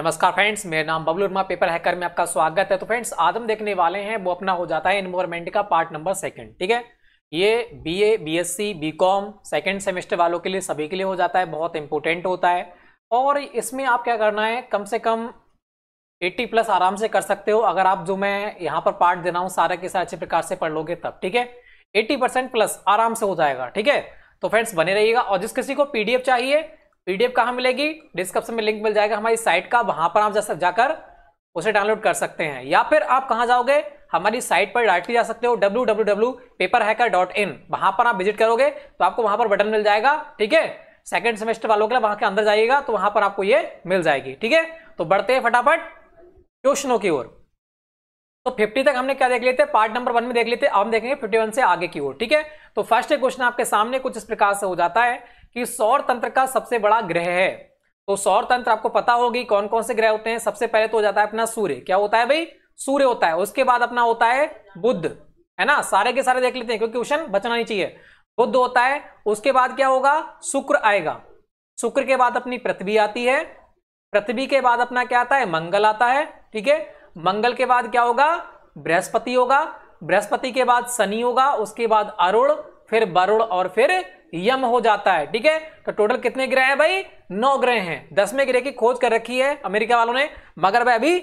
नमस्कार फ्रेंड्स मेरा नाम बबलू वर्मा पेपर हैकर में आपका स्वागत है तो फ्रेंड्स आदम देखने वाले हैं वो अपना हो जाता है इन्वायरमेंट का पार्ट नंबर सेकंड ठीक है ये BA BSc BCom second semester वालों के लिए सभी के लिए हो जाता है बहुत इंपॉर्टेंट होता है और इसमें आप क्या करना है कम से कम एट्टी प्लस आराम से कर सकते हो अगर आप जो मैं यहाँ पर पार्ट देना हूँ सारा के सारे अच्छे प्रकार से पढ़ लोगे तब ठीक है एट्टी परसेंट प्लस आराम से हो जाएगा ठीक है तो फ्रेंड्स बने रहिएगा और जिस किसी को पीडीएफ चाहिए पीडीएफ कहाँ मिलेगी डिस्क्रिप्शन में लिंक मिल जाएगा हमारी साइट का वहां पर आप जाकर उसे डाउनलोड कर सकते हैं या फिर आप कहाँ जाओगे हमारी साइट पर डायरेक्टली जा सकते हो इन वहां पर आप विजिट करोगे तो आपको वहां पर बटन मिल जाएगा ठीक है सेकेंड सेमेस्टर वालों के लिए वहां के अंदर जाइएगा तो वहां पर आपको ये मिल जाएगी ठीक है तो बढ़ते हैं फटाफट क्वेश्चनों की ओर तो 50 तक हमने क्या देख लेते हैं पार्ट नंबर वन में देख लेते हैं हम देखेंगे 51 से आगे की ओर ठीक है तो फर्स्ट क्वेश्चन आपके सामने कुछ इस प्रकार से हो जाता है कि सौर तंत्र का सबसे बड़ा ग्रह है तो सौर तंत्र आपको पता होगी कौन कौन से ग्रह होते हैं सबसे पहले तो हो जाता है अपना सूर्य क्या होता है भाई सूर्य होता है उसके बाद अपना होता है बुद्ध है ना सारे के सारे देख लेते हैं क्योंकि क्वेश्चन बचना नहीं चाहिए बुद्ध होता है उसके बाद क्या होगा शुक्र आएगा शुक्र के बाद अपनी पृथ्वी आती है पृथ्वी के बाद अपना क्या आता है मंगल आता है ठीक है मंगल के बाद क्या होगा बृहस्पति होगा बृहस्पति के बाद शनि होगा उसके बाद अरुण फिर वरुण और फिर यम हो जाता है ठीक है तो टोटल कितने ग्रह हैं भाई नौ ग्रह हैं दसवें ग्रह की खोज कर रखी है अमेरिका वालों ने मगर वह अभी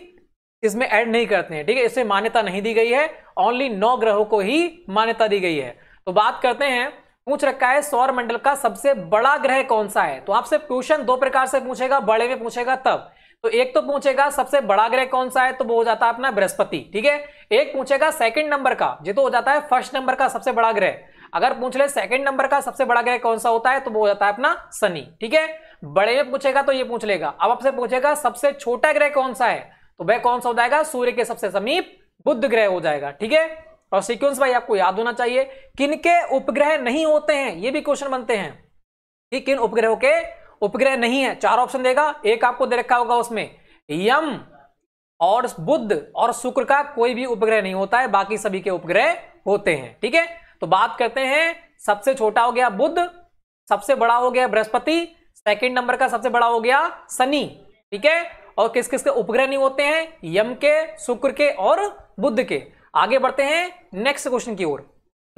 इसमें ऐड नहीं करते हैं ठीक है इसे मान्यता नहीं दी गई है ओनली नौ ग्रहों को ही मान्यता दी गई है तो बात करते हैं पूछ रखा है सौर मंडल का सबसे बड़ा ग्रह कौन सा है तो आपसे क्वेश्चन दो प्रकार से पूछेगा बड़े में पूछेगा तब तो एक तो पूछेगा सबसे बड़ा ग्रह कौन सा है तो वो हो जाता है अपना बृहस्पति ठीक है एक पूछेगा सेकंड नंबर का ये तो हो जाता है फर्स्ट नंबर का सबसे बड़ा ग्रह अगर पूछ ले सेकंड नंबर का सबसे बड़ा ग्रह कौन सा होता है तो वो हो जाता है अपना शनि ठीक है बड़े में पूछेगा तो ये पूछ लेगा अब आपसे पूछेगा सबसे छोटा ग्रह कौन सा है तो वह कौन सा हो जाएगा सूर्य के सबसे समीप बुद्ध ग्रह हो जाएगा ठीक है और सीक्वेंस भाई आपको याद होना चाहिए किनके उपग्रह नहीं होते हैं ये भी क्वेश्चन बनते हैं कि किन उपग्रहों के उपग्रह नहीं है चार ऑप्शन देगा एक आपको दे रखा होगा उसमें यम और बुद्ध और शुक्र का कोई भी उपग्रह नहीं होता है बाकी सभी के उपग्रह होते हैं ठीक है तो बात करते हैं सबसे छोटा हो गया बुद्ध सबसे बड़ा हो गया बृहस्पति सेकेंड नंबर का सबसे बड़ा हो गया शनि ठीक है और किस किस के उपग्रह नहीं होते हैं यम के शुक्र के और बुद्ध के आगे बढ़ते हैं नेक्स्ट क्वेश्चन की ओर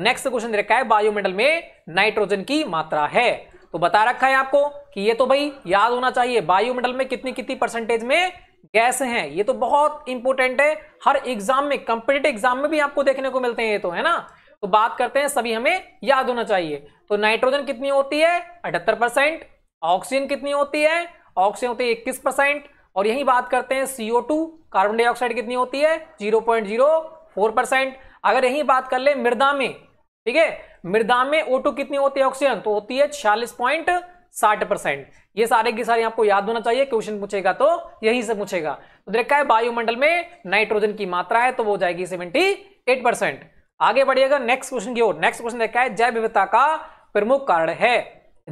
नेक्स्ट क्वेश्चन रखा है वायुमंडल में नाइट्रोजन की मात्रा है तो बता रखा है आपको कि ये तो भाई याद होना चाहिए वायुमंडल में कितनी कितनी परसेंटेज में गैस है ये तो बहुत इंपॉर्टेंट है हर एग्जाम में कंपिटेटिव एग्जाम में भी आपको देखने को मिलते हैं ये तो है ना तो बात करते हैं सभी हमें याद होना चाहिए तो नाइट्रोजन कितनी होती है अठहत्तर परसेंट ऑक्सीजन कितनी होती है ऑक्सीजन होती है इक्कीस परसेंट और यही बात करते हैं सीओ टू कार्बन डाइऑक्साइड कितनी होती है zero point zero four percent अगर यही बात कर ले मृदा में ठीक है मृदा में ओ टू कितनी होती है ऑक्सीजन तो होती है छियालीस पॉइंट साठ परसेंट ये सारे के सारे आपको याद होना चाहिए क्वेश्चन पूछेगा तो यही से पूछेगा तो देखा है वायुमंडल में नाइट्रोजन की मात्रा है तो वो जाएगी सेवेंटी एट परसेंट आगे बढ़िएगा नेक्स्ट क्वेश्चन की ओर नेक्स्ट क्वेश्चन देखा है जैव विविधता का प्रमुख कारण है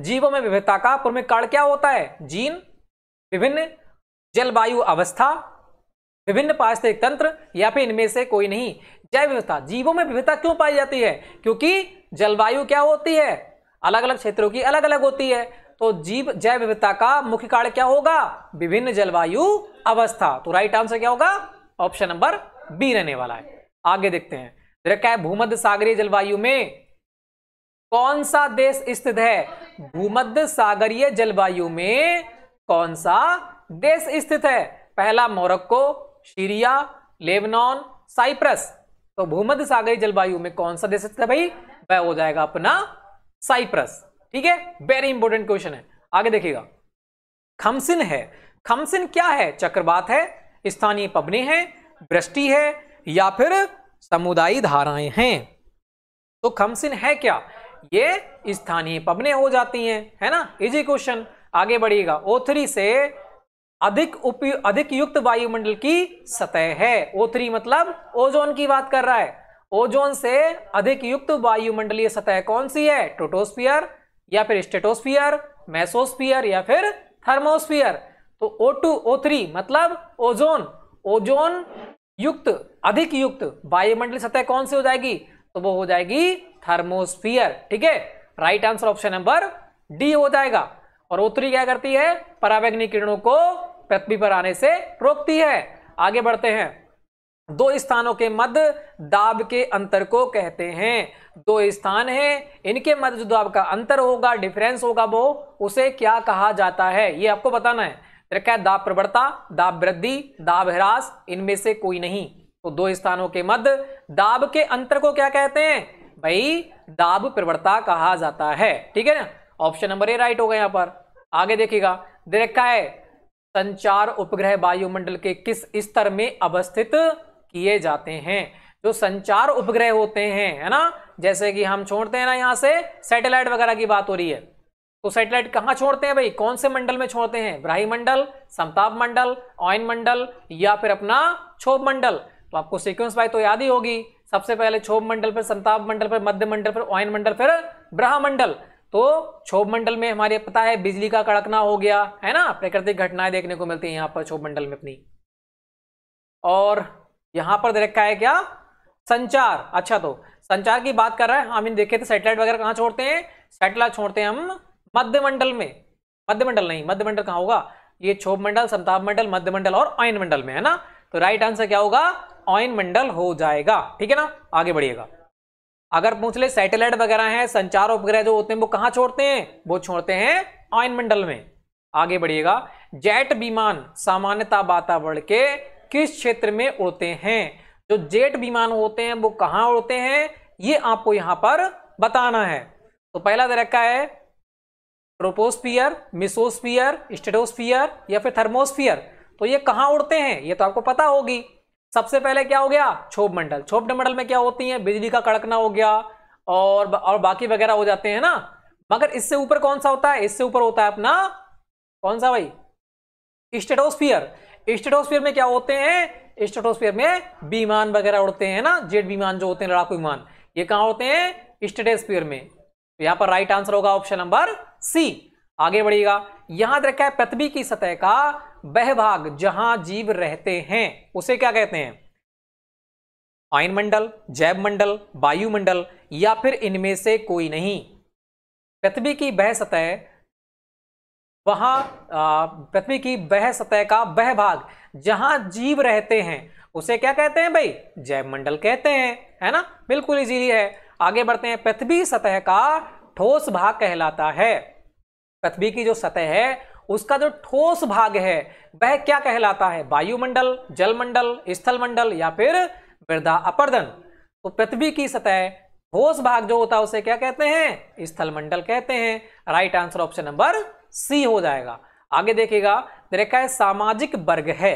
जीवों में विविधता का प्रमुख कारण क्या होता है जीन विभिन्न जलवायु अवस्था विभिन्न पारिस्थितिक तंत्र या फिर इनमें से कोई नहीं जैव विविधता जीवों में विविधता क्यों पाई जाती है क्योंकि जलवायु क्या होती है अलग अलग क्षेत्रों की अलग अलग होती है तो जीव जैव विविधता का मुख्य कारण क्या होगा विभिन्न जलवायु अवस्था तो राइट आंसर क्या होगा ऑप्शन नंबर बी रहने वाला है आगे देखते हैं रखा है भूमध्य सागरीय जलवायु में कौन सा देश स्थित है भूमध्य सागरीय जलवायु में कौन सा देश स्थित है पहला मोरक्को सीरिया लेबनान साइप्रस तो भूमध्य सागरीय जलवायु में कौन सा देश स्थित है भाई वह हो जाएगा अपना साइप्रस ठीक है वेरी इंपॉर्टेंट क्वेश्चन है आगे देखिएगा खमसिन है खमसिन क्या है चक्रवात है स्थानीय पबनी है वृष्टि है या फिर समुदायी धाराएं हैं तो खमसिन है क्या ये स्थानीय पबने हो जाती हैं है ना इजी क्वेश्चन आगे बढ़िएगा ओथरी से अधिक अधिक युक्त वायुमंडल की सतह है ओथरी मतलब ओजोन की बात कर रहा है ओजोन से अधिक युक्त वायुमंडलीय सतह कौन सी है टोटोस्फियर या फिर स्टेटोस्फियर मैसोस्फियर या फिर थर्मोस्फियर तो O2 O3 मतलब ओजोन ओजोन युक्त अधिक युक्त वायुमंडल सतह कौन सी हो जाएगी तो वो हो जाएगी थर्मोस्फियर ठीक है right answer option number D हो जाएगा और उत्तरी क्या करती है पराबैग्नि किरणों को पृथ्वी पर आने से रोकती है आगे बढ़ते हैं दो स्थानों के मध्य दाब के अंतर को कहते हैं दो स्थान हैं इनके मध्य जो दाब का अंतर होगा डिफरेंस होगा वो उसे क्या कहा जाता है ये आपको बताना है रखा है दाब प्रबड़ता दाब वृद्धि दाब ह्रास इनमें से कोई नहीं तो दो स्थानों के मध्य दाब के अंतर को क्या कहते हैं भाई दाब प्रबड़ता कहा जाता है ठीक है ना ऑप्शन नंबर ए राइट हो गया यहां पर आगे देखिएगा दे रखा है संचार उपग्रह वायुमंडल के किस स्तर में अवस्थित किए जाते हैं जो संचार उपग्रह होते हैं है ना जैसे कि हम छोड़ते हैं ना यहां से सैटेलाइट वगैरह की बात हो रही है तो सैटेलाइट कहाँ छोड़ते हैं भाई कौन से मंडल में छोड़ते हैं ब्राही मंडल समताप मंडल ऑयन मंडल या फिर अपना छोभ मंडल तो आपको सीक्वेंस वाइज तो याद ही होगी सबसे पहले छोभ मंडल फिर संताप मंडल फिर मध्य मंडल फिर ऑयन मंडल फिर ब्रह मंडल तो छोभ मंडल में हमारे पता है बिजली का कड़कना हो गया है ना प्राकृतिक घटनाएं देखने को मिलती है यहाँ पर छोभ मंडल में अपनी और यहां पर दे रखा है क्या संचार अच्छा तो संचार की बात कर रहा है हम इन देखे थे सैटेलाइट वगैरह कहां छोड़ते हैं सैटेलाइट छोड़ते हैं हम मध्यमंडल में मध्यमंडल नहीं मध्यमंडल कहा होगा ये क्षोभ मंडल संताप मंडल मध्यमंडल और ऑयन मंडल में है ना तो राइट आंसर क्या होगा ऑयन मंडल हो जाएगा ठीक है ना आगे बढ़िएगा अगर पूछ ले सैटेलाइट वगैरह है संचार उपग्रह जो होते हैं वो कहां छोड़ते हैं वो छोड़ते हैं ऑयन मंडल में आगे बढ़िएगा जेट विमान सामान्यता वातावरण के किस क्षेत्र में उड़ते हैं जो जेट विमान होते हैं वो कहां उड़ते हैं ये आपको यहां पर बताना है तो पहला दे रखा है ट्रोपोस्फियर मिसोस्फियर स्टेटोस्फियर या फिर थर्मोस्फियर तो ये कहाँ उड़ते हैं ये तो आपको पता होगी सबसे पहले क्या हो गया छोप मंडल छोप मंडल में क्या होती है बिजली का कड़कना हो गया और और बाकी वगैरह हो जाते हैं ना मगर इससे ऊपर कौन सा होता है इससे ऊपर होता है अपना कौन सा भाई स्टेटोस्फियर स्टेटोस्फियर में क्या होते हैं स्टेटोस्फियर में विमान वगैरह उड़ते हैं ना जेट विमान जो होते हैं लड़ाकू विमान ये कहाँ होते हैं स्टेटोस्फियर में तो यहां पर राइट आंसर होगा ऑप्शन नंबर सी आगे बढ़िएगा याद रखा है पृथ्वी की सतह का वह भाग जहां जीव रहते हैं उसे क्या कहते हैं आयन मंडल जैव मंडल वायुमंडल या फिर इनमें से कोई नहीं पृथ्वी की बह सतह वहां पृथ्वी की वह सतह का वह भाग जहां जीव रहते हैं उसे क्या कहते हैं भाई जैव मंडल कहते हैं है ना बिल्कुल इजीली है आगे बढ़ते हैं पृथ्वी सतह का ठोस भाग कहलाता है पृथ्वी की जो सतह है उसका जो ठोस भाग है वह क्या कहलाता है वायुमंडल जलमंडल स्थलमंडल या फिर वृद्धा अपर्दन तो पृथ्वी की सतह ठोस भाग जो होता है उसे क्या कहते हैं स्थलमंडल कहते हैं right answer option number C हो जाएगा आगे देखिएगा देखा है सामाजिक वर्ग है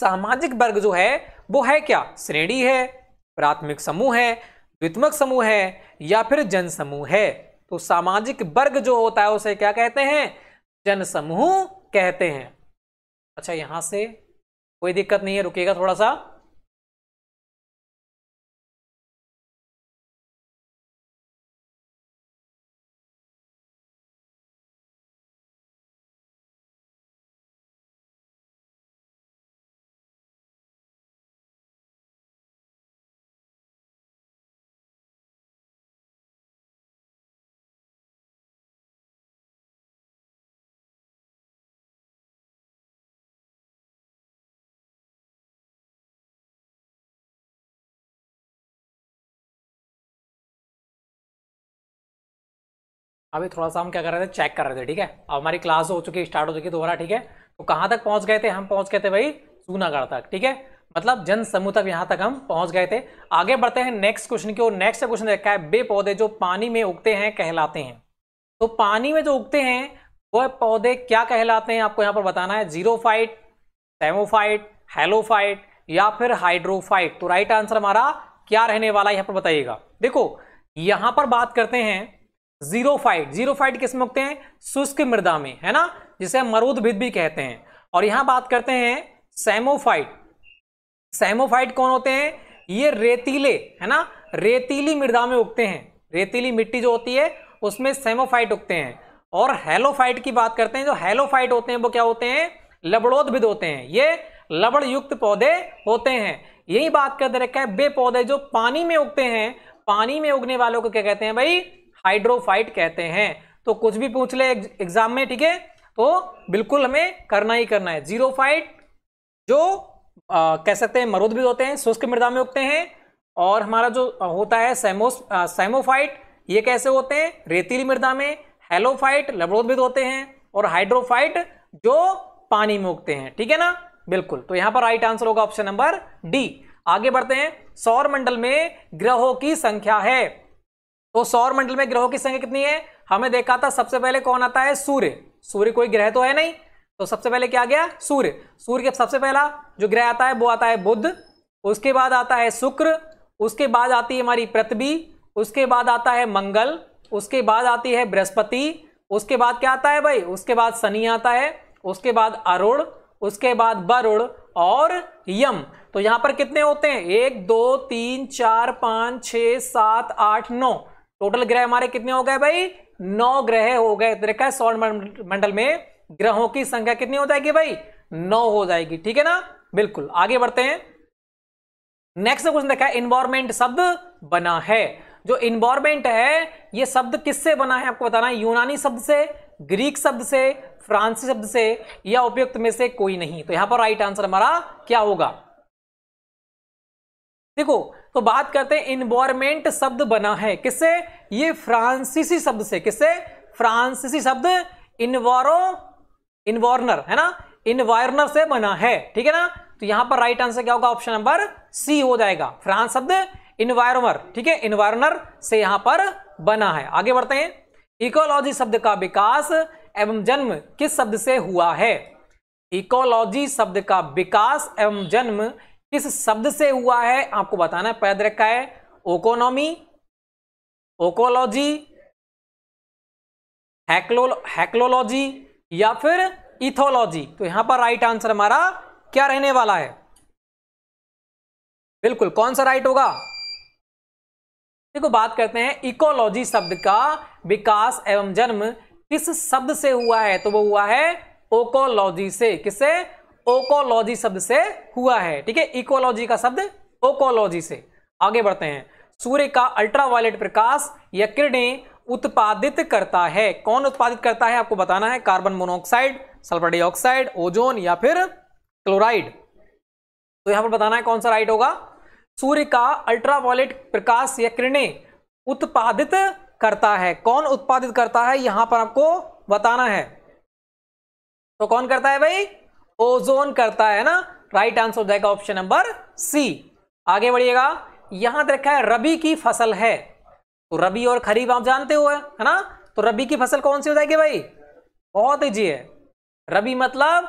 सामाजिक वर्ग जो है वो है क्या श्रेणी है प्राथमिक समूह है द्वित्मक समूह है या फिर जन समूह है तो सामाजिक वर्ग जो होता है उसे क्या कहते हैं जन समूह कहते हैं अच्छा यहां से कोई दिक्कत नहीं है रुकेगा थोड़ा सा अभी थोड़ा सा हम क्या कर रहे थे चेक कर रहे थे ठीक है अब हमारी क्लास हो चुकी स्टार्ट हो चुकी दोबारा ठीक है तो कहाँ तक पहुँच गए थे हम पहुँच गए थे भाई जूनागढ़ तक ठीक है मतलब जन समूह तक यहाँ तक हम पहुँच गए थे आगे बढ़ते हैं नेक्स्ट क्वेश्चन की ओर नेक्स्ट क्वेश्चन देखा है बे पौधे जो पानी में उगते हैं कहलाते हैं तो पानी में जो उगते हैं वह पौधे क्या कहलाते हैं आपको यहाँ पर बताना है जीरो फाइट सेमोफाइट हेलोफाइट या फिर हाइड्रोफाइट तो राइट आंसर हमारा क्या रहने वाला है यहाँ पर बताइएगा देखो यहाँ पर बात करते हैं जीरोफाइट जीरोफाइट किसमें उगते हैं शुष्क मृदा में है ना जिसे मरूद भिद भी कहते हैं और यहां बात करते हैं सेमोफाइट सेमोफाइट कौन होते हैं ये रेतीले है ना रेतीली मृदा में उगते हैं रेतीली मिट्टी जो होती है उसमें सेमोफाइट उगते हैं और हेलोफाइट की बात करते हैं जो हेलोफाइट होते हैं वो क्या होते हैं लबड़ोदभिद होते हैं ये लबड़ युक्त पौधे होते हैं यही बात कर रखा है वे पौधे जो पानी में उगते हैं पानी में उगने वालों को क्या कहते हैं भाई हाइड्रोफाइट कहते हैं तो कुछ भी पूछ ले एग्जाम में ठीक है तो बिल्कुल हमें करना ही करना है जीरोफाइट जो आ, कह सकते हैं भी होते हैं शुष्क मृदा में उगते हैं और हमारा जो होता है सेमोफाइट ये कैसे होते हैं रेतीली मृदा में हेलोफाइट लवरोद्भिद होते हैं और हाइड्रोफाइट जो पानी में उगते हैं ठीक है ना बिल्कुल तो यहां पर राइट आंसर होगा ऑप्शन नंबर डी आगे बढ़ते हैं सौर मंडल में ग्रहों की संख्या है तो सौर मंडल में ग्रहों की संख्या कितनी है हमें देखा था सबसे पहले कौन आता है सूर्य सूर्य कोई ग्रह तो है नहीं तो सबसे पहले क्या गया सूर्य सूर्य के सबसे पहला जो ग्रह आता है वो आता है बुद्ध उसके बाद आता है शुक्र उसके बाद आती है हमारी पृथ्वी उसके बाद आता है मंगल उसके बाद आती है बृहस्पति उसके बाद क्या आता है भाई उसके बाद शनि आता है उसके बाद अरुण उसके बाद वरुण और यम तो यहां पर कितने होते हैं एक दो तीन चार पाँच छ सात आठ नौ टोटल ग्रह हमारे कितने हो गए भाई नौ ग्रह हो गए देखा है सौर मंडल में ग्रहों की संख्या कितनी हो जाएगी भाई नौ हो जाएगी ठीक है ना बिल्कुल आगे बढ़ते हैं नेक्स्ट क्वेश्चन देखा है इन्वायरमेंट शब्द बना है जो इन्वायरमेंट है ये शब्द किससे बना है आपको बताना है यूनानी शब्द से ग्रीक शब्द से फ्रांसी शब्द से या उपयुक्त में से कोई नहीं तो यहां पर राइट आंसर हमारा क्या होगा देखो तो बात करते हैं इन्वायरमेंट शब्द बना है किससे ये फ्रांसीसी शब्द से किससे फ्रांसीसी शब्द इन्वारो इन्वार्नर है ना इनवायरनर से बना है ठीक है ना तो यहां पर राइट आंसर क्या होगा ऑप्शन नंबर सी हो जाएगा फ्रांस शब्द इन्वायरमर ठीक है इन्वायरनर से यहां पर बना है आगे बढ़ते हैं इकोलॉजी शब्द का विकास एवं जन्म किस शब्द से हुआ है इकोलॉजी शब्द का विकास एवं जन्म किस शब्द से हुआ है आपको बताना है पैदर का है ओकोनॉमी ओकोलॉजी हैक्लोलॉजी या फिर इथोलॉजी तो यहां पर राइट आंसर हमारा क्या रहने वाला है बिल्कुल कौन सा राइट होगा देखो बात करते हैं इकोलॉजी शब्द का विकास एवं जन्म किस शब्द से हुआ है तो वो हुआ है ओकोलॉजी से किससे ओकोलॉजी शब्द से हुआ है ठीक है इकोलॉजी का शब्द ओकोलॉजी से आगे बढ़ते हैं सूर्य का अल्ट्रावायलेट प्रकाश या किरणें उत्पादित करता है कौन उत्पादित करता है आपको बताना है carbon monoxide sulphur dioxide ozone या फिर क्लोराइड तो यहां पर बताना है कौन सा राइट होगा सूर्य का अल्ट्रावायलेट प्रकाश या किरणें उत्पादित करता है कौन उत्पादित करता है यहां पर आपको बताना है तो कौन करता है भाई ओजोन करता है ना राइट आंसर हो जाएगा ऑप्शन नंबर सी आगे बढ़िएगा यहां देखा तो है रबी की फसल है तो रबी और खरीफ आप जानते हो है ना तो रबी की फसल कौन सी हो जाएगी भाई बहुत ईजी है रबी मतलब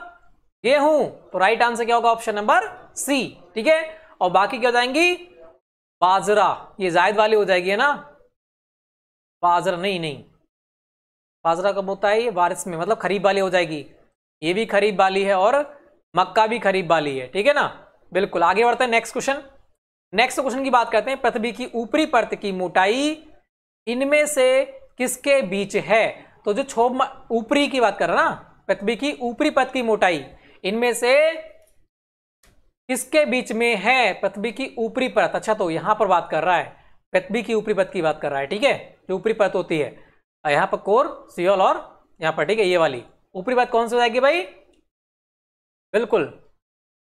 गेहूं तो राइट आंसर क्या होगा ऑप्शन नंबर सी ठीक है और बाकी क्या हो जाएंगी बाजरा ये जायद वाली हो जाएगी है ना बाजरा नहीं नहीं बाजरा कब होता है ये बारिश में मतलब खरीफ वाली हो जाएगी ये भी खरीफ बाली है और मक्का भी खरीफ बाली है ठीक है ना बिल्कुल आगे बढ़ते हैं नेक्स्ट क्वेश्चन नेक्स्ट क्वेश्चन की बात करते हैं पृथ्वी की ऊपरी परत की मोटाई इनमें से किसके बीच है तो जो क्षोभ ऊपरी की बात कर रहा ना पृथ्वी की ऊपरी परत की मोटाई इनमें से किसके बीच में है पृथ्वी की ऊपरी परत अच्छा तो यहां पर बात कर रहा है पृथ्वी की ऊपरी परत की बात कर रहा है ठीक है जो ऊपरी परत होती है यहां पर कोर सियोल और यहाँ पर ठीक है ये वाली ऊपरी बात कौन सी हो जाएगी भाई बिल्कुल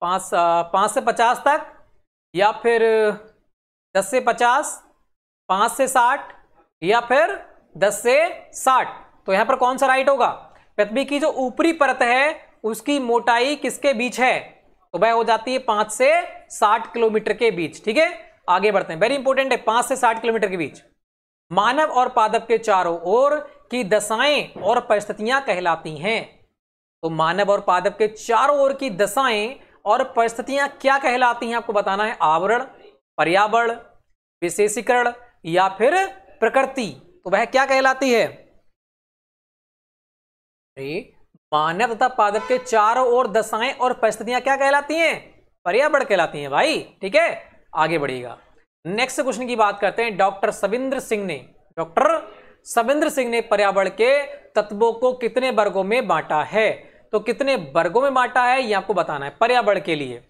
पाँच पाँच से पचास तक या फिर दस से पचास पाँच से साठ या फिर दस से साठ तो यहाँ पर कौन सा राइट होगा पृथ्वी की जो ऊपरी परत है उसकी मोटाई किसके बीच है तो वह हो जाती है पाँच से साठ किलोमीटर के बीच ठीक है आगे बढ़ते हैं वेरी इंपॉर्टेंट है पाँच से साठ किलोमीटर के बीच मानव और पादप के चारों ओर की दशाएं और परिस्थितियां कहलाती हैं तो मानव और पादप के चारों ओर की दशाएं और परिस्थितियां क्या कहलाती हैं आपको बताना है आवरण पर्यावरण विशेषीकरण या फिर प्रकृति तो वह क्या कहलाती है मानव तथा पादप के चारों ओर दशाएं और परिस्थितियां क्या कहलाती हैं पर्यावरण कहलाती हैं भाई ठीक है आगे बढ़िएगा नेक्स्ट क्वेश्चन की बात करते हैं डॉक्टर सविंद्र सिंह ने डॉक्टर सविंद्र सिंह ने पर्यावरण के तत्वों को कितने वर्गों में बांटा है तो कितने वर्गों में बांटा है यह आपको बताना है पर्यावरण के लिए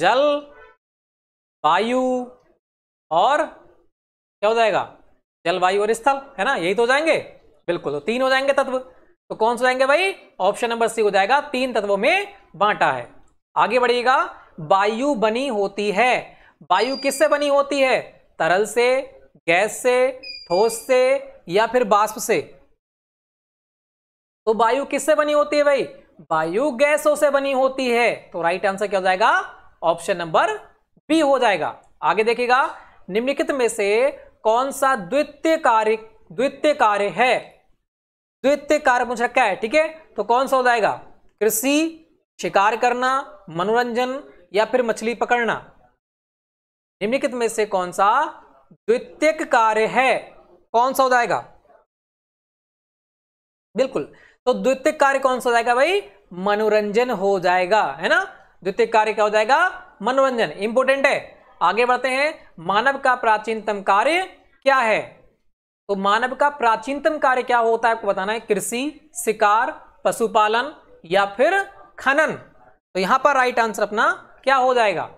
जल वायु और क्या हो जाएगा जलवायु और स्थल है ना यही तो हो जाएंगे बिल्कुल तो तीन हो जाएंगे तत्व तो कौन से जाएंगे भाई ऑप्शन नंबर सी हो जाएगा तीन तत्वों में बांटा है आगे बढ़िएगा वायु बनी होती है वायु किससे बनी होती है तरल से गैस से ठोस से या फिर बाष्प से तो वायु किससे बनी होती है भाई वायु गैसों से बनी होती है तो राइट आंसर क्या हो जाएगा ऑप्शन नंबर बी हो जाएगा आगे देखिएगा निम्नलिखित में से कौन सा द्वितीय कार्य द्वितीय कार्य है द्वितीय कार्य मुझे रखा है ठीक है तो कौन सा हो जाएगा कृषि शिकार करना मनोरंजन या फिर मछली पकड़ना निम्नलिखित में से कौन सा द्वितीय कार्य है कौन सा हो जाएगा बिल्कुल तो द्वितीय कार्य कौन सा हो जाएगा भाई मनोरंजन हो जाएगा है ना द्वितीय कार्य क्या हो जाएगा मनोरंजन इंपोर्टेंट है आगे बढ़ते हैं मानव का प्राचीनतम कार्य क्या है तो मानव का प्राचीनतम कार्य क्या होता है आपको बताना है कृषि शिकार पशुपालन या फिर खनन तो यहां पर राइट आंसर अपना क्या हो जाएगा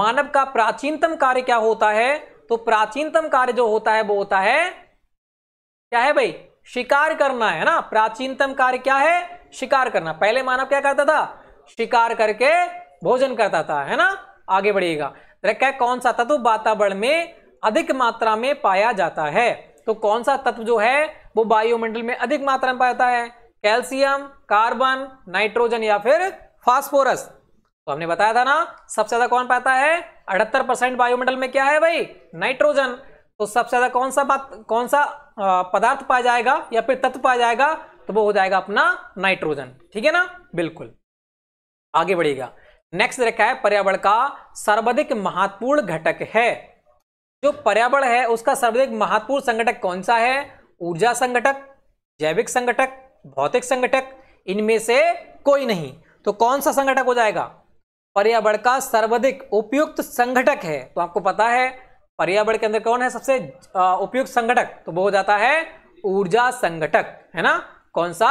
मानव का प्राचीनतम कार्य क्या होता है तो प्राचीनतम कार्य जो होता है वो होता है क्या है भाई शिकार करना है ना प्राचीनतम कार्य क्या है शिकार करना पहले मानव क्या करता था शिकार करके भोजन करता था है ना आगे बढ़िएगा तो क्या कौन सा तत्व वातावरण में अधिक मात्रा में पाया जाता है तो कौन सा तत्व जो है वो वायुमंडल में अधिक मात्रा में पाया जाता है कैल्शियम कार्बन नाइट्रोजन या फिर फास्फोरस तो हमने बताया था ना सबसे ज्यादा कौन पाता है अठहत्तर परसेंट वायुमंडल में क्या है भाई नाइट्रोजन तो सबसे ज्यादा कौन सा बात कौन सा पदार्थ पाया जाएगा या फिर तत्व पाया जाएगा तो वो हो जाएगा अपना नाइट्रोजन ठीक है ना बिल्कुल आगे बढ़ेगा नेक्स्ट रखा है पर्यावरण का सर्वाधिक महत्वपूर्ण घटक है जो पर्यावरण है उसका सर्वाधिक महत्वपूर्ण संगठक कौन सा है ऊर्जा संगठक जैविक संगठक भौतिक संगठक इनमें से कोई नहीं तो कौन सा संगठक हो जाएगा पर्यावरण का सर्वाधिक उपयुक्त संगठक है तो आपको पता है पर्यावरण के अंदर कौन है सबसे उपयुक्त संगठक तो वो हो जाता है ऊर्जा संगठक है ना कौन सा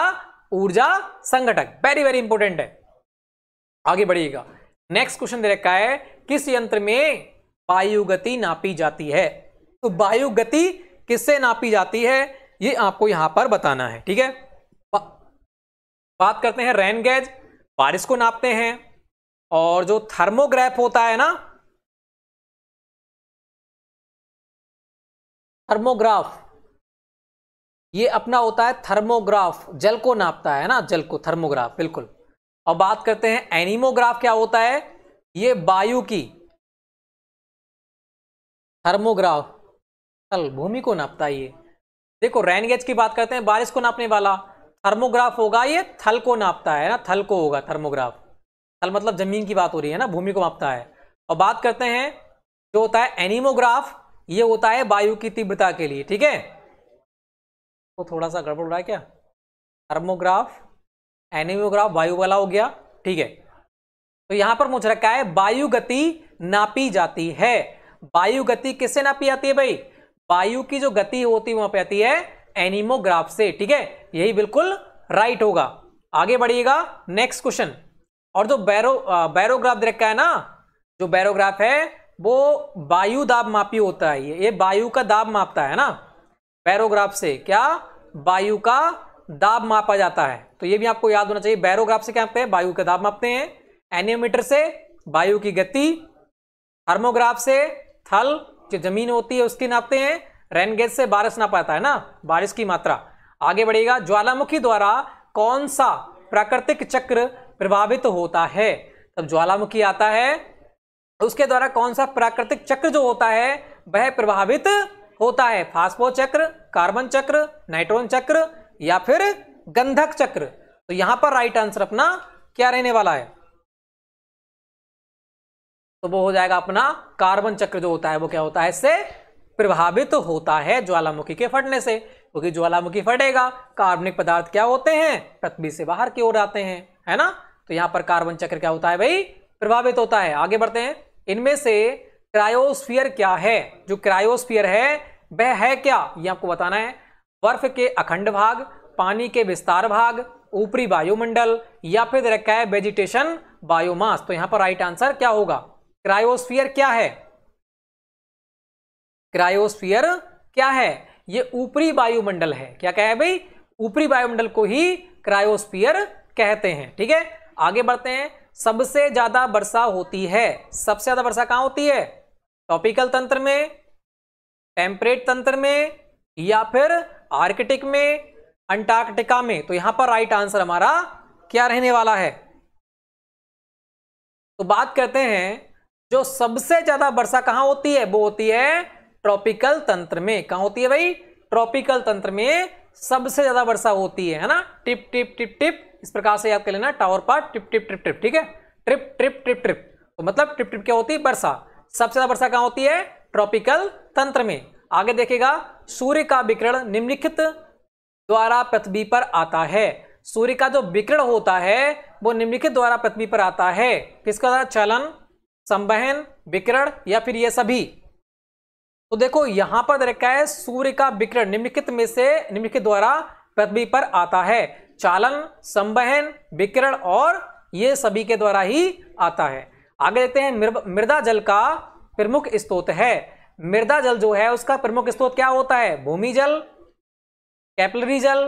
ऊर्जा संगठक वेरी वेरी इंपॉर्टेंट है आगे बढ़िएगा नेक्स्ट क्वेश्चन दे रखा है किस यंत्र में वायु गति नापी जाती है तो वायु गति किससे नापी जाती है ये आपको यहां पर बताना है ठीक है बात करते हैं रेन गैज बारिश को नापते हैं और जो थर्मोग्राफ होता है ना थर्मोग्राफ ये अपना होता है थर्मोग्राफ जल को नापता है ना जल को थर्मोग्राफ बिल्कुल और बात करते हैं एनिमोग्राफ क्या होता है ये वायु की थर्मोग्राफ तल भूमि को नापता है ये देखो रेनगेज की बात करते हैं बारिश को नापने वाला थर्मोग्राफ होगा ये थल को नापता है ना थल को होगा थर्मोग्राफ अल मतलब जमीन की बात हो रही है ना भूमि को मापता है और बात करते हैं जो होता है एनिमोग्राफ ये होता है वायु की तीव्रता के लिए ठीक है तो थोड़ा सा गड़बड़ रहा है क्या थर्मोग्राफ एनिमोग्राफ वायु वाला हो गया ठीक है तो यहां पर मुझ रखा है वायु गति नापी जाती है वायु गति किससे नापी जाती है भाई वायु की जो गति होती है वहां पर आती है एनिमोग्राफ से ठीक है यही बिल्कुल राइट होगा आगे बढ़िएगा नेक्स्ट क्वेश्चन और जो बैरो बैरोग्राफ देख का है ना जो बैरोग्राफ है वो वायु दाब मापी होता है ये ये वायु का दाब मापता है ना बैरोग्राफ से क्या वायु का दाब मापा जाता है तो ये भी आपको याद होना चाहिए बैरोग्राफ से क्या मापते हैं वायु का दाब मापते हैं एनियोमीटर से वायु की गति थर्मोग्राफ से थल जो जमीन होती है उसकी नापते हैं रेनगेज से बारिश नाप आता है ना बारिश की मात्रा आगे बढ़ेगा ज्वालामुखी द्वारा कौन सा प्राकृतिक चक्र प्रभावित होता है तब ज्वालामुखी आता है उसके द्वारा कौन सा प्राकृतिक चक्र जो होता है वह प्रभावित होता है फास्फो चक्र कार्बन चक्र नाइट्रोन चक्र या फिर गंधक चक्र तो यहां पर राइट आंसर अपना क्या रहने वाला है तो वो हो जाएगा अपना कार्बन चक्र जो होता है वो क्या होता है इससे प्रभावित होता है ज्वालामुखी के फटने से क्योंकि तो ज्वालामुखी फटेगा कार्बनिक पदार्थ क्या होते हैं पृथ्वी से बाहर की ओर आते हैं है ना तो यहां पर कार्बन चक्र क्या होता है भाई प्रभावित होता है आगे बढ़ते हैं इनमें से क्रायोस्फीयर क्या है जो क्रायोस्फीयर है वह है क्या ये आपको बताना है बर्फ के अखंड भाग पानी के विस्तार भाग ऊपरी वायुमंडल या फिर रखा है वेजिटेशन बायोमास तो यहां पर राइट आंसर क्या होगा क्रायोस्फीयर क्या है क्रायोस्फीयर क्या है ये ऊपरी वायुमंडल है क्या कहे भाई ऊपरी वायुमंडल को ही क्रायोस्फीयर कहते हैं ठीक है आगे बढ़ते हैं सबसे ज्यादा वर्षा होती है सबसे ज्यादा वर्षा कहां होती है टॉपिकल तंत्र में टेम्परेट तंत्र में या फिर आर्कटिक में अंटार्कटिका में तो यहां पर राइट आंसर हमारा क्या रहने वाला है तो बात करते हैं जो सबसे ज्यादा वर्षा कहां होती है वो होती है ट्रॉपिकल तंत्र में कहा होती है भाई ट्रॉपिकल तंत्र में सबसे ज्यादा वर्षा होती है है ना टिप टिप टिप टिप इस प्रकार से याद कर लेना टावर पर ट्रिप ट्रिप ट्रिप ट्रिप ठीक है ट्रिप ट्रिप ट्रिप ट्रिप तो मतलब ट्रिप ट्रिप क्या होती है वर्षा सबसे ज्यादा वर्षा कहाँ होती है ट्रॉपिकल तंत्र में आगे देखेगा सूर्य का विकरण निम्नलिखित द्वारा पृथ्वी पर आता है सूर्य का जो विकरण होता है वो निम्नलिखित द्वारा पृथ्वी पर आता है किसका द्वारा चलन संवहन विकरण या फिर ये सभी तो देखो यहां पर रखा है सूर्य का विकरण निम्नलिखित में से निम्नलिखित द्वारा पृथ्वी पर आता है चालन संबहन विकिरण और ये सभी के द्वारा ही आता है आगे देखते हैं मृदा जल का प्रमुख स्त्रोत है मृदा जल जो है उसका प्रमुख स्त्रोत क्या होता है भूमि जल कैपलरी जल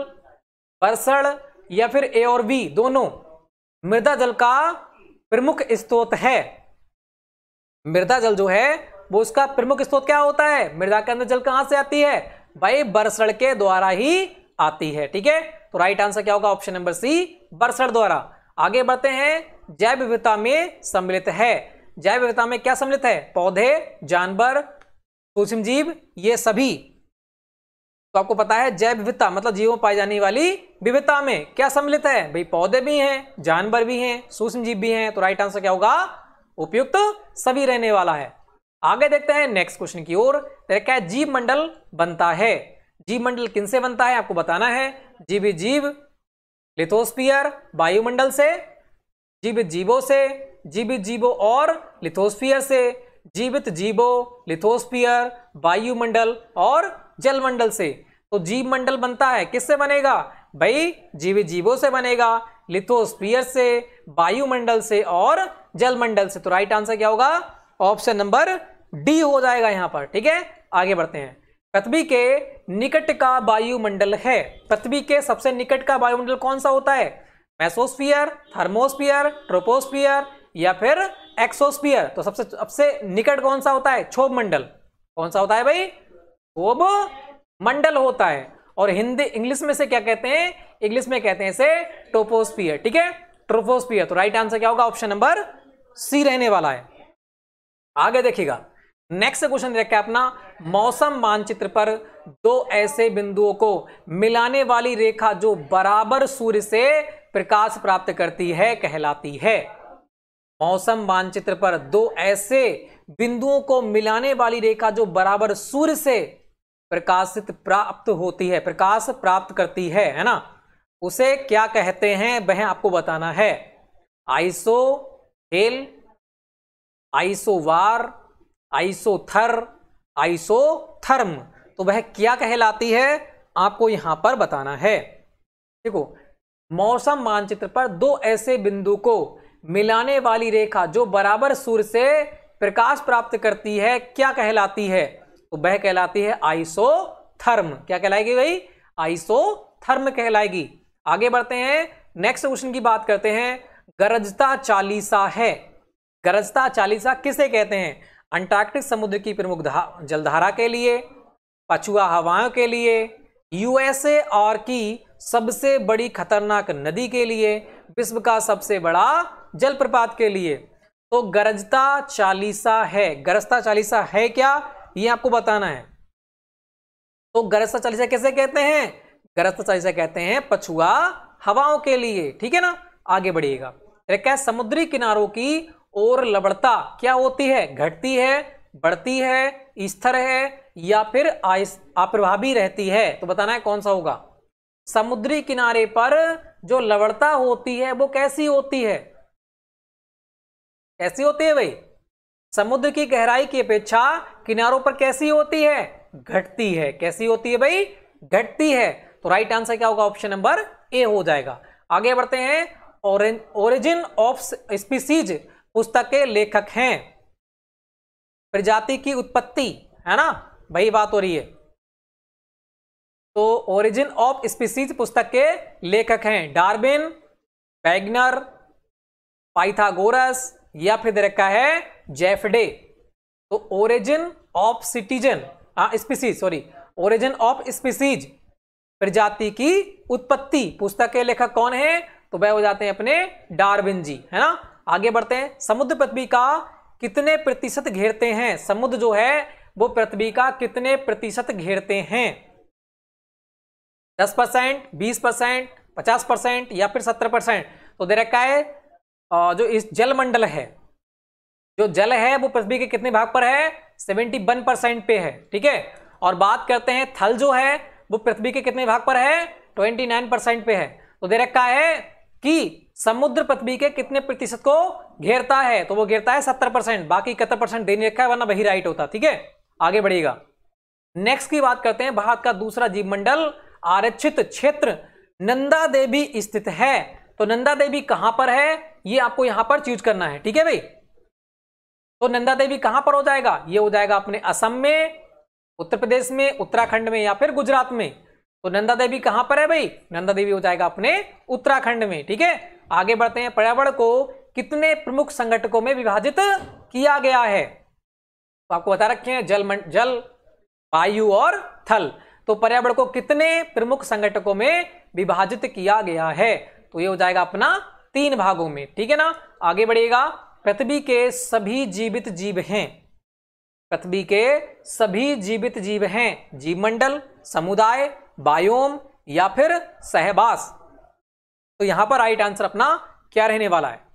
बरसण या फिर ए और बी दोनों मृदा जल का प्रमुख स्त्रोत है मृदा जल जो है वो उसका प्रमुख स्त्रोत क्या होता है मृदा के अंदर जल कहां से आती है भाई बरसड़ के द्वारा ही आती है ठीक है तो राइट आंसर क्या होगा ऑप्शन नंबर सी बरसर द्वारा आगे बढ़ते हैं जैव विविधता में सम्मिलित है जैव विविधता में क्या सम्मिलित है पौधे जानवर सूक्ष्म जीव ये सभी तो आपको पता है जैव विविधता मतलब जीवों पाई जाने वाली विविधता में क्या सम्मिलित है भाई पौधे भी हैं जानवर भी हैं सूक्ष्म जीव भी हैं तो राइट आंसर क्या होगा उपयुक्त सभी रहने वाला है आगे देखते हैं नेक्स्ट क्वेश्चन की ओर तो क्या जीव मंडल बनता है जीव मंडल किन से बनता है आपको बताना है जीव जीव लिथोस्फियर वायुमंडल से जीवित जीवो से जीवित जीवो और लिथोस्फियर से जीवित जीवो लिथोस्फियर वायुमंडल और जलमंडल से तो जीव मंडल बनता है किससे बनेगा भाई जीवित जीवो से बनेगा लिथोस्फियर से वायुमंडल से और जलमंडल से तो राइट आंसर क्या होगा ऑप्शन नंबर डी हो जाएगा यहां पर ठीक है आगे बढ़ते हैं पृथ्वी के निकट का वायुमंडल है पृथ्वी के सबसे निकट का वायुमंडल कौन सा होता है मैसोस्फियर थर्मोस्फियर ट्रोपोस्फियर या फिर एक्सोस्फियर तो सबसे सबसे निकट कौन सा होता है क्षोभ मंडल कौन सा होता है भाई क्षोभ मंडल होता है और हिंदी इंग्लिश में से क्या कहते हैं इंग्लिश में कहते हैं इसे टोपोस्फियर ठीक है ट्रोपोस्फियर तो राइट आंसर क्या होगा ऑप्शन नंबर सी रहने वाला है आगे देखिएगा नेक्स्ट क्वेश्चन देखते हैं अपना मौसम मानचित्र पर दो ऐसे बिंदुओं को मिलाने वाली रेखा जो बराबर सूर्य से प्रकाश प्राप्त करती है कहलाती है मौसम मानचित्र पर दो ऐसे बिंदुओं को मिलाने वाली रेखा जो बराबर सूर्य से प्रकाशित प्राप्त होती है प्रकाश प्राप्त करती है है ना उसे क्या कहते हैं वह आपको बताना है isohel isobar isother isotherm तो वह क्या कहलाती है आपको यहां पर बताना है देखो मौसम मानचित्र पर दो ऐसे बिंदु को मिलाने वाली रेखा जो बराबर सूर्य से प्रकाश प्राप्त करती है क्या कहलाती है तो वह कहलाती है आइसोथर्म क्या कहलाएगी भाई आइसोथर्म कहलाएगी आगे बढ़ते हैं नेक्स्ट क्वेश्चन की बात करते हैं गरजता चालीसा है गरजता चालीसा किसे कहते हैं अंटार्कटिक समुद्र की प्रमुख जलधारा के लिए पछुआ हवाओं के लिए यूएसए और की सबसे बड़ी खतरनाक नदी के लिए विश्व का सबसे बड़ा जलप्रपात के लिए तो गरजता चालीसा है गरजता चालीसा है क्या ये आपको बताना है तो गरजता चालीसा कैसे कहते हैं गरजता चालीसा कहते हैं पछुआ हवाओं के लिए ठीक है ना आगे बढ़िएगा क्या समुद्री किनारों की और लवणता क्या होती है घटती है बढ़ती है स्थिर है या फिर अप्रभावी रहती है तो बताना है कौन सा होगा समुद्री किनारे पर जो लवणता होती है वो कैसी होती है कैसी होती है भाई समुद्र की गहराई की अपेक्षा किनारों पर कैसी होती है घटती है कैसी होती है भाई घटती है तो राइट आंसर क्या होगा ऑप्शन नंबर ए हो जाएगा आगे बढ़ते हैं ओरिजिन ऑफ स्पीसीज पुस्तक के लेखक हैं प्रजाति की उत्पत्ति है ना वही बात हो रही है तो ओरिजिन ऑफ स्पीसीज पुस्तक के लेखक हैं डार्बिन वैगनर पाइथागोरस या फिर रखा है जेफडे तो origin of citizen species sorry origin of species प्रजाति की उत्पत्ति पुस्तक के लेखक कौन है तो वह हो जाते हैं अपने डार्विन जी है ना आगे बढ़ते हैं समुद्र पृथ्वी का कितने प्रतिशत घेरते हैं समुद्र जो है वो पृथ्वी का कितने प्रतिशत घेरते हैं दस परसेंट बीस परसेंट पचास परसेंट या फिर सत्तर परसेंट तो दे रखा है जो इस जलमंडल है जो जल है वो पृथ्वी के कितने भाग पर है सेवेंटी वन परसेंट पे है ठीक है और बात करते हैं थल जो है वो पृथ्वी के कितने भाग पर है ट्वेंटी नाइन परसेंट पे है तो दे रखा है कि समुद्र पृथ्वी के कितने प्रतिशत को घेरता है तो वो घेरता है सत्तर परसेंट बाकी इकहत्तर परसेंट देने रखा है वरना वही राइट होता ठीक है आगे बढ़ेगा नेक्स्ट की बात करते हैं भारत का दूसरा जीव मंडल आरक्षित क्षेत्र नंदा देवी स्थित है तो नंदा देवी कहां पर है ये आपको यहां पर चूज करना है ठीक है भाई तो नंदा देवी कहां पर हो जाएगा ये हो जाएगा अपने असम में उत्तर प्रदेश में उत्तराखंड में या फिर गुजरात में तो नंदा देवी कहां पर है भाई नंदा देवी हो जाएगा अपने उत्तराखंड में ठीक है आगे बढ़ते हैं पर्यावरण को कितने प्रमुख संगठकों में विभाजित किया गया है तो आपको बता रखे हैं जल जल वायु और थल तो पर्यावरण को कितने प्रमुख संगठकों में विभाजित किया गया है तो ये हो जाएगा अपना तीन भागों में ठीक है ना आगे बढ़िएगा पृथ्वी के सभी जीवित जीव हैं पृथ्वी के सभी जीवित जीव हैं जीव मंडल समुदाय बायोम या फिर सहबास तो यहां पर राइट आंसर अपना क्या रहने वाला है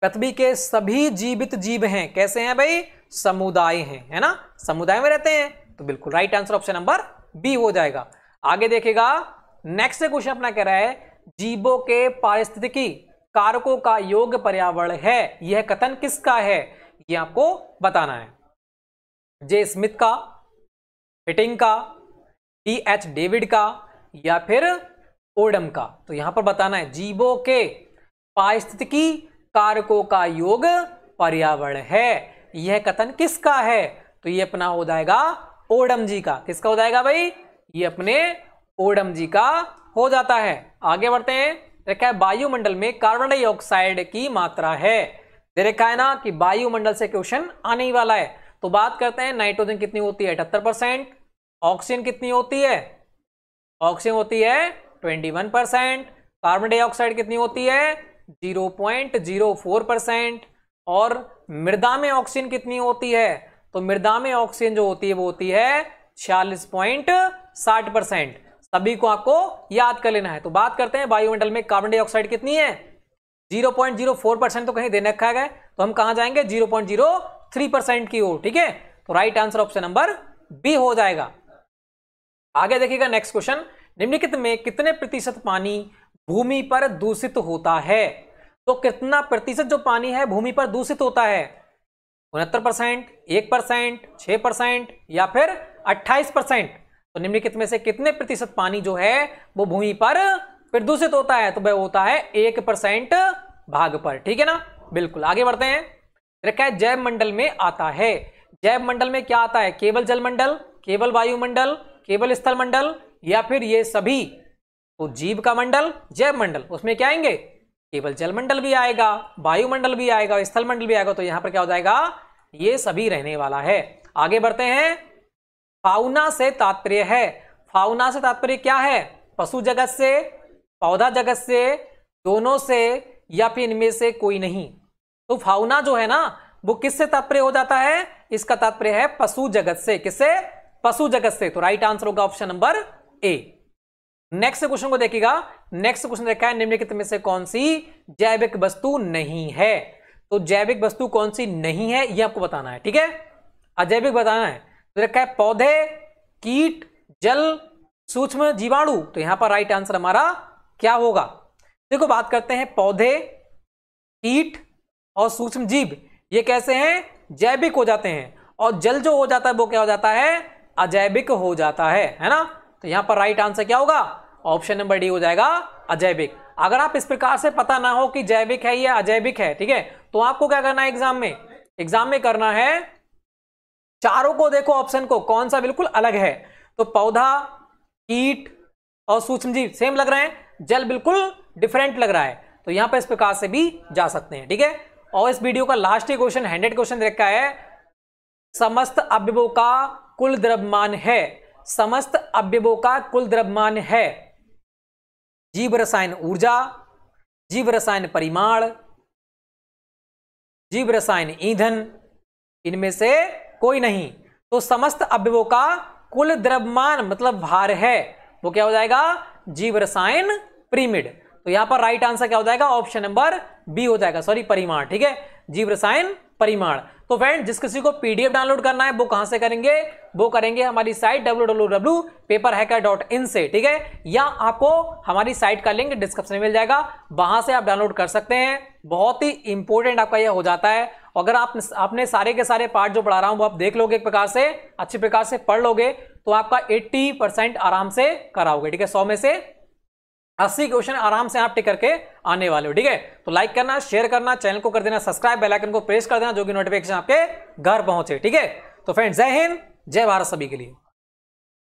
पृथ्वी के सभी जीवित जीव हैं कैसे हैं भाई समुदाय हैं है ना समुदाय में रहते हैं तो बिल्कुल right answer option number B हो जाएगा आगे देखेगा नेक्स्ट क्वेश्चन अपना कह रहा है जीवों के पारिस्थितिकी कारकों का योग पर्यावरण है यह कथन किसका है यह आपको बताना है जे स्मिथ का फिटिंग का टी एच डेविड का या फिर ओडम का तो यहां पर बताना है जीवों के पारिस्थितिकी कारकों का योग पर्यावरण है यह कथन किसका है तो यह अपना हो जाएगा ओडम जी का किसका हो जाएगा भाई ये अपने ओडम जी का हो जाता है आगे बढ़ते हैं देखा है वायुमंडल में कार्बन डाइऑक्साइड की मात्रा है देखा है ना कि वायुमंडल से क्वेश्चन आने ही वाला है तो बात करते हैं नाइट्रोजन कितनी होती है अठहत्तर परसेंट ऑक्सीजन कितनी होती है ऑक्सीजन होती है twenty one percent carbon dioxide कितनी होती है zero point zero four percent और मृदा में ऑक्सीजन कितनी होती है तो मृदा में ऑक्सीजन जो होती है वो होती है छियालीस पॉइंट साठ परसेंट सभी को आपको याद कर लेना है तो बात करते हैं वायुमंडल में कार्बन डाइऑक्साइड कितनी है zero point zero four percent तो कहीं देने रखा है तो हम कहां जाएंगे zero point zero three percent की ओर ठीक है तो right answer option number B हो जाएगा आगे देखिएगा नेक्स्ट क्वेश्चन निम्नलिखित में कितने प्रतिशत पानी भूमि पर दूषित होता है तो कितना प्रतिशत जो पानी है भूमि पर दूषित होता है उनहत्तर परसेंट एक परसेंट छह परसेंट या फिर अट्ठाईस परसेंट तो निम्नलिखित में से कितने प्रतिशत पानी जो है वो भूमि पर फिर दूषित होता है तो वह होता है एक परसेंट भाग पर ठीक है ना बिल्कुल आगे बढ़ते हैं रखा है जैव मंडल में आता है जैव मंडल में क्या आता है केवल जलमंडल केवल वायुमंडल केवल स्थल मंडल या फिर ये सभी तो जीव का मंडल जैव मंडल उसमें क्या आएंगे केवल जल मंडल भी आएगा वायुमंडल भी आएगा स्थल मंडल भी आएगा तो यहां पर क्या हो जाएगा ये सभी रहने वाला है आगे बढ़ते हैं फाउना से तात्पर्य है फाउना से तात्पर्य क्या है पशु जगत से पौधा जगत से दोनों से या फिर इनमें से कोई नहीं तो फाउना जो है ना वो किससे तात्पर्य हो जाता है इसका तात्पर्य है पशु जगत से किससे पशु जगत से तो राइट आंसर होगा option number A next question को देखिएगा नेक्स्ट क्वेश्चन देखा है निम्नलिखित में से कौन सी जैविक वस्तु नहीं है तो जैविक वस्तु कौन सी नहीं है यह आपको बताना है ठीक है अजैविक बताना है तो रखा है पौधे कीट जल सूक्ष्म जीवाणु तो यहां पर राइट आंसर हमारा क्या होगा देखो बात करते हैं पौधे कीट और सूक्ष्म जीव ये कैसे हैं जैविक हो जाते हैं और जल जो हो जाता है वो क्या हो जाता है अजैबिक हो जाता है है ना तो यहां पर राइट आंसर क्या होगा ऑप्शन नंबर डी हो जाएगा अजैबिक अगर आप इस प्रकार से पता ना हो कि जैविक है या अजैविक है ठीक है तो आपको क्या करना है एग्जाम में एग्जाम में करना है चारों को देखो ऑप्शन को कौन सा बिल्कुल अलग है तो पौधा कीट और सूक्ष्म जीव सेम लग रहे हैं जल बिल्कुल डिफरेंट लग रहा है तो यहां पर इस प्रकार से भी जा सकते हैं ठीक है और इस वीडियो का लास्ट ही क्वेश्चन हैंडेड क्वेश्चन देखा है समस्त अभिभव का कुल द्रव्यमान है समस्त अव्यवों का कुल द्रव्यमान है जीव रसायन ऊर्जा जीव रसायन परिमाण जीव रसायन ईंधन इनमें से कोई नहीं तो समस्त अव्यवों का कुल द्रव्यमान मतलब भार है वो क्या हो जाएगा जीव रसायन प्रीमिड तो यहां पर राइट आंसर क्या हो जाएगा ऑप्शन नंबर बी हो जाएगा सॉरी परिमाण ठीक है जीव रसायन परिमाण तो फ्रेंड जिस किसी को पीडीएफ डाउनलोड करना है वो कहां से करेंगे वो करेंगे हमारी साइट डब्ल्यू से ठीक है या आपको हमारी साइट का लिंक डिस्क्रिप्शन में मिल जाएगा वहां से आप डाउनलोड कर सकते हैं बहुत ही इंपॉर्टेंट आपका यह हो जाता है अगर आप आपने सारे के सारे पार्ट जो पढ़ा रहा हूं वो आप देख लोगे एक प्रकार से अच्छे प्रकार से पढ़ लोगे तो आपका 80 परसेंट आराम से कराओगे ठीक है सौ में से अस्सी क्वेश्चन आराम से आप टिक करके आने वाले हो ठीक है तो लाइक करना शेयर करना चैनल को कर देना सब्सक्राइब बेल आइकन को प्रेस कर देना जो कि नोटिफिकेशन आपके घर पहुंचे ठीक है तो फ्रेंड्स जय हिंद जय भारत सभी के लिए